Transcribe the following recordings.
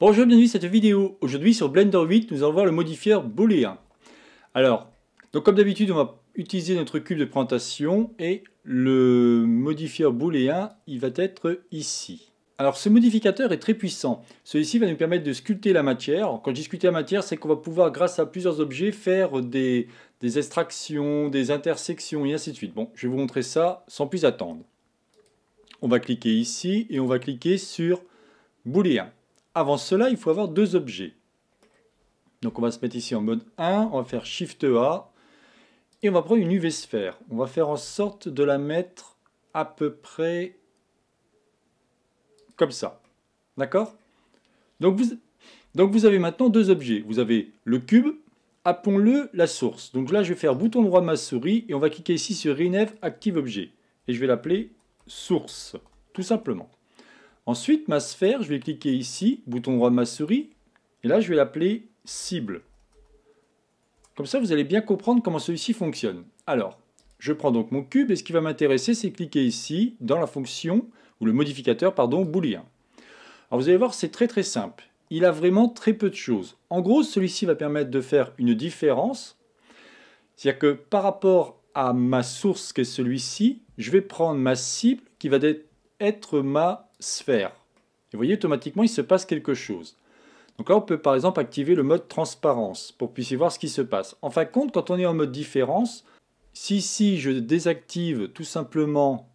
Bonjour, bienvenue dans cette vidéo. Aujourd'hui sur Blender 8, nous allons voir le modifieur booléen. Alors, donc comme d'habitude, on va utiliser notre cube de présentation et le modifieur booléen, il va être ici. Alors ce modificateur est très puissant. Celui-ci va nous permettre de sculpter la matière. Quand dis sculpter la matière, c'est qu'on va pouvoir, grâce à plusieurs objets, faire des, des extractions, des intersections et ainsi de suite. Bon, je vais vous montrer ça sans plus attendre. On va cliquer ici et on va cliquer sur booléen. Avant cela, il faut avoir deux objets. Donc on va se mettre ici en mode 1, on va faire Shift A, et on va prendre une UV sphère. On va faire en sorte de la mettre à peu près comme ça. D'accord donc vous, avez maintenant deux objets. Vous avez le cube, appelons-le la source. Donc là, je vais faire bouton droit ma souris et on va cliquer ici sur Rename Active Objet. Et je vais l'appeler source, tout simplement. Ensuite, ma sphère, je vais cliquer ici, bouton droit de ma souris, et là, je vais l'appeler cible. Comme ça, vous allez bien comprendre comment celui-ci fonctionne. Alors, je prends donc mon cube, et ce qui va m'intéresser, c'est cliquer ici, dans la fonction, ou le modificateur, pardon, boolean. Alors, vous allez voir, c'est très très simple. Il a vraiment très peu de choses. En gros, celui-ci va permettre de faire une différence. C'est-à-dire que par rapport à ma source, qui est celui-ci, je vais prendre ma cible, qui va être ma sphère. Et vous voyez, automatiquement, il se passe quelque chose. Donc là, on peut par exemple activer le mode transparence pour que voir ce qui se passe. En fin de compte, quand on est en mode différence, si ici je désactive tout simplement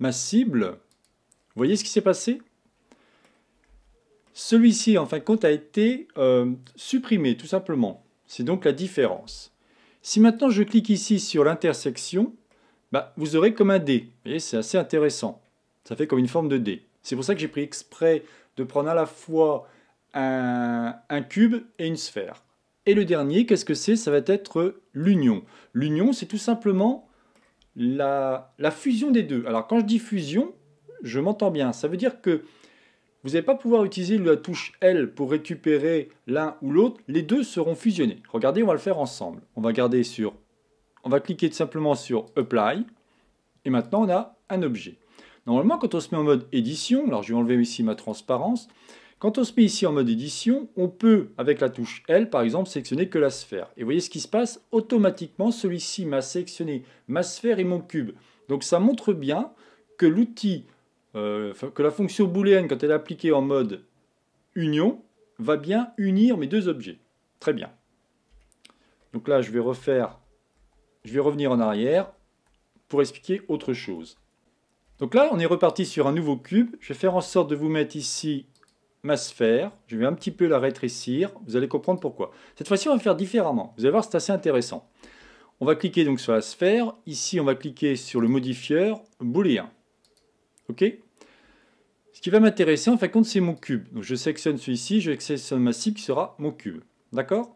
ma cible, vous voyez ce qui s'est passé Celui-ci, en fin de compte, a été euh, supprimé, tout simplement. C'est donc la différence. Si maintenant je clique ici sur l'intersection, bah, vous aurez comme un dé. voyez, c'est assez intéressant. Ça fait comme une forme de dé. C'est pour ça que j'ai pris exprès de prendre à la fois un, un cube et une sphère. Et le dernier, qu'est-ce que c'est Ça va être l'union. L'union, c'est tout simplement la, la, fusion des deux. Alors quand je dis fusion, je m'entends bien. Ça veut dire que vous n'allez pas pouvoir utiliser la touche L pour récupérer l'un ou l'autre. Les deux seront fusionnés. Regardez, on va le faire ensemble. On va garder sur on va cliquer tout simplement sur Apply. Et maintenant, on a un objet. Normalement, quand on se met en mode édition, alors je vais enlever ici ma transparence, quand on se met ici en mode édition, on peut, avec la touche L par exemple, sélectionner que la sphère. Et vous voyez ce qui se passe Automatiquement, celui-ci m'a sélectionné ma sphère et mon cube. Donc ça montre bien que l'outil, euh, que la fonction booléenne, quand elle est appliquée en mode union, va bien unir mes deux objets. Très bien. Donc là, je vais refaire je vais revenir en arrière pour expliquer autre chose. Donc là, on est reparti sur un nouveau cube. Je vais faire en sorte de vous mettre ici ma sphère. Je vais un petit peu la rétrécir. Vous allez comprendre pourquoi. Cette fois-ci, on va faire différemment. Vous allez voir, c'est assez intéressant. On va cliquer donc sur la sphère. Ici, on va cliquer sur le modifieur booléen. OK Ce qui va m'intéresser, en fin de compte, c'est mon cube. Donc je sélectionne celui-ci, je sélectionne ma cible qui sera mon cube. D'accord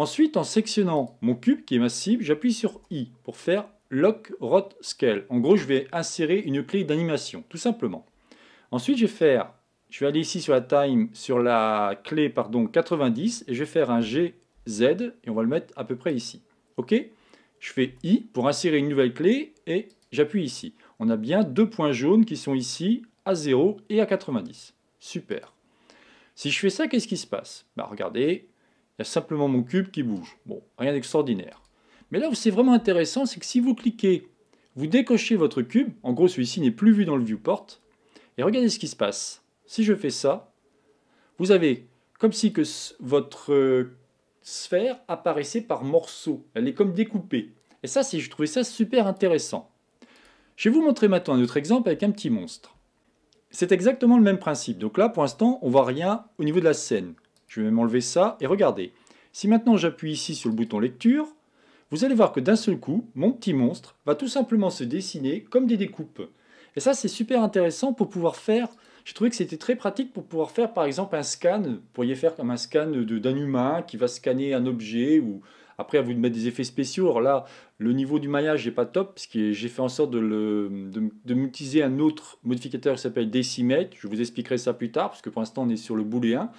Ensuite, en sectionnant mon cube qui est ma cible, j'appuie sur I pour faire lock, rot, scale. En gros, je vais insérer une clé d'animation, tout simplement. Ensuite, je vais faire, je vais aller ici sur la time, sur la clé pardon 90 et je vais faire un GZ et on va le mettre à peu près ici. Ok Je fais I pour insérer une nouvelle clé et j'appuie ici. On a bien deux points jaunes qui sont ici à 0 et à 90. Super. Si je fais ça, qu'est-ce qui se passe Bah regardez, il y a simplement mon cube qui bouge. Bon, rien d'extraordinaire. Mais là où c'est vraiment intéressant, c'est que si vous cliquez, vous décochez votre cube, en gros celui-ci n'est plus vu dans le viewport, et regardez ce qui se passe. Si je fais ça, vous avez comme si que votre euh, sphère apparaissait par morceaux. Elle est comme découpée. Et ça, je trouvais ça super intéressant. Je vais vous montrer maintenant un autre exemple avec un petit monstre. C'est exactement le même principe. Donc là, pour l'instant, on voit rien au niveau de la scène. Je vais même enlever ça et regardez. Si maintenant j'appuie ici sur le bouton lecture, vous allez voir que d'un seul coup, mon petit monstre va tout simplement se dessiner comme des découpes. Et ça, c'est super intéressant pour pouvoir faire... J'ai trouvé que c'était très pratique pour pouvoir faire, par exemple, un scan. Vous pourriez faire comme un scan d'un humain qui va scanner un objet ou... Après, à vous de mettre des effets spéciaux. Alors là, le niveau du maillage n'est pas top, parce que j'ai fait en sorte de, m'utiliser un autre modificateur qui s'appelle Decimate. Je vous expliquerai ça plus tard, parce que pour l'instant, on est sur le booléen.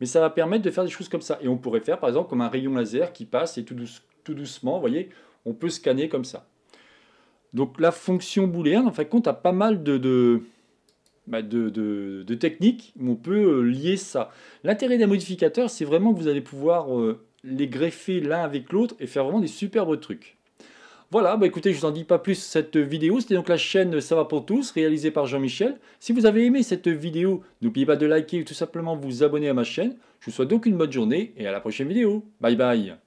Mais ça va permettre de faire des choses comme ça. Et on pourrait faire par exemple comme un rayon laser qui passe et tout, doucement, vous voyez, on peut scanner comme ça. Donc la fonction booléenne, en fin de compte, a pas mal bah, de, de, de techniques où on peut euh, lier ça. L'intérêt des modificateurs, c'est vraiment que vous allez pouvoir euh, les greffer l'un avec l'autre et faire vraiment des superbes trucs. Voilà, bah écoutez, je vous en dis pas plus cette vidéo. C'était donc la chaîne Ça va pour tous, réalisée par Jean-Michel. Si vous avez aimé cette vidéo, n'oubliez pas de liker ou tout simplement vous abonner à ma chaîne. Je vous souhaite donc une bonne journée et à la prochaine vidéo. Bye bye